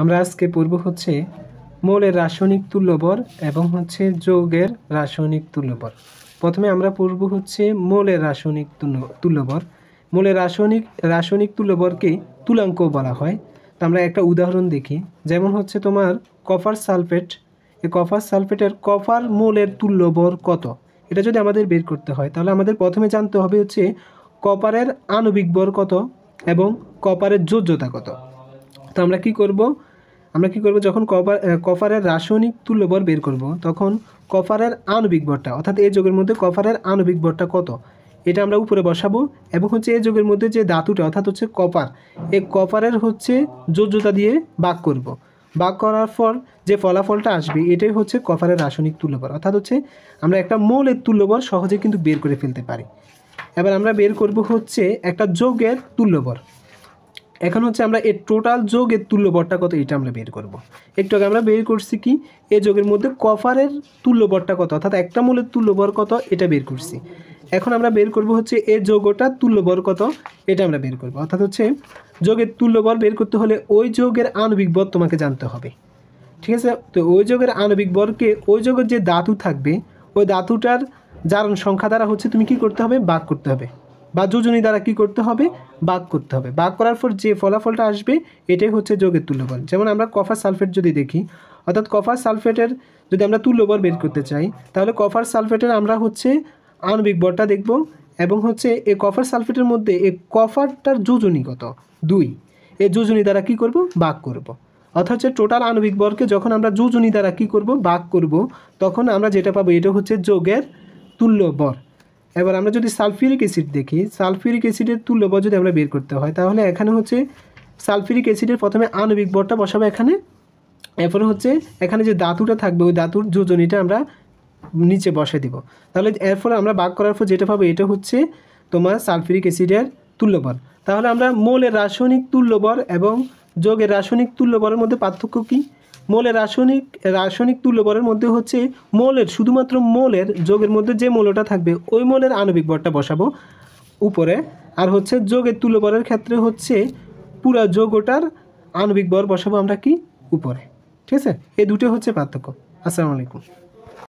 আমরা আজকে পড়ব হচ্ছে মৌলের রাসায়নিক তুল্যবর এবং হচ্ছে যৌগের রাসায়নিক তুল্যবর প্রথমে আমরা পড়ব হচ্ছে মৌলের রাসায়নিক তুল্যবর মৌলের রাসায়নিক রাসায়নিক তুল্যবরকে তুলাঙ্ক বলা হয় তা আমরা একটা উদাহরণ দেখি যেমন হচ্ছে তোমার কপার সালফেট এই কপার সালফেটের কপার মৌলের তুল্যবর কত এটা যদি আমাদের বের করতে হয় তাহলে আমাদের প্রথমে জানতে হবে হচ্ছে কপারের আণবিক বর কত এবং কপারের যোজ্যতা কত তো আমরা কি করব আমরা কি করব যখন কপার কপারের রাসায়নিক তুল্যবর বের করব তখন কপারের আণবিক ভরটা অর্থাৎ এই যোগের মধ্যে কপারের আণবিক ভরটা কত এটা আমরা উপরে বসাবো এবং হচ্ছে এই যোগের মধ্যে যে ধাতুটা অর্থাৎ হচ্ছে কপার এই কপারের হচ্ছে যোজ্যতা দিয়ে বাক করব। বাক করার পর যে ফলাফলটা আসবে এটাই হচ্ছে কপারের রাসায়নিক তুল্যবর অর্থাৎ হচ্ছে আমরা একটা মৌলের তুল্যবর সহজে কিন্তু বের করে ফেলতে পারি এবার আমরা বের করব হচ্ছে একটা যোগের তুল্যবর এখন হচ্ছে আমরা এর টোটাল যোগ এর তুল্যবরটা কত এটা আমরা বের করব একটু আগে আমরা বের করছি কি এ যোগের মধ্যে কফারের তুল্যবরটা কত অর্থাৎ একটা মূলের তুল্যবর কত এটা বের করছি এখন আমরা বের করব হচ্ছে এ যোগটা তুল্যবর কত এটা আমরা বের করব অর্থাৎ হচ্ছে যোগের তুল্যবর বের করতে হলে ওই যোগের আণবিক বর তোমাকে জানতে হবে ঠিক আছে তো ওই যোগের আণবিক বরকে ওই যোগের যে ধাতু থাকবে ওই ধাতুটার জারণ সংখ্যা দ্বারা হচ্ছে তুমি কি করতে হবে বাক করতে হবে বা যোজনী দ্বারা কি করতে হবে বাক করতে হবে বাক করার পর যে ফলাফলটা আসবে এটাই হচ্ছে যোগের তুল্যবল যেমন আমরা কফার সালফেট যদি দেখি অর্থাৎ কফার সালফেটের যদি আমরা তুল্যবল বের করতে চাই তাহলে কফার সালফেটের আমরা হচ্ছে আণবিক বরটা দেখব এবং হচ্ছে এ কফার সালফেটের মধ্যে এ কফারটার যোজনী কত দুই এ যোজনী দ্বারা কি করব বাক করব। অর্থাৎ টোটাল আণবিক বরকে যখন আমরা যোজনী দ্বারা কি করব বাক করব তখন আমরা যেটা পাবো এটা হচ্ছে যোগের তুল্য বর এবার আমরা যদি সালফিউরিক অ্যাসিড দেখি সালফিউরিক অ্যাসিডের তুল্যবর যদি আমরা বের করতে হয় তাহলে এখানে হচ্ছে সালফিউরিক অ্যাসিডের প্রথমে আণবিক বরটা বসাবো এখানে এরপরে হচ্ছে এখানে যে দাতুটা থাকবে ওই দাতুর যোজনীটা আমরা নিচে বসে দিব তাহলে এরপরে আমরা বাক করার পর যেটা পাবো এটা হচ্ছে তোমার সালফিউরিক অ্যাসিডের তুল্যবর তাহলে আমরা মোলের রাসায়নিক তুল্যবর এবং যোগের রাসায়নিক তুল্যবরের মধ্যে পার্থক্য কী মোলের রাসায়নিক রাসায়নিক বলের মধ্যে হচ্ছে মোলের শুধুমাত্র মোলের যোগের মধ্যে যে মৌলটা থাকবে ওই মোলের আণবিক বরটা বসাবো উপরে আর হচ্ছে যোগের বলের ক্ষেত্রে হচ্ছে পুরা যোগটার আণবিক বর বসাবো আমরা কি উপরে ঠিক আছে এই দুটো হচ্ছে পার্থক্য আসসালামু আলাইকুম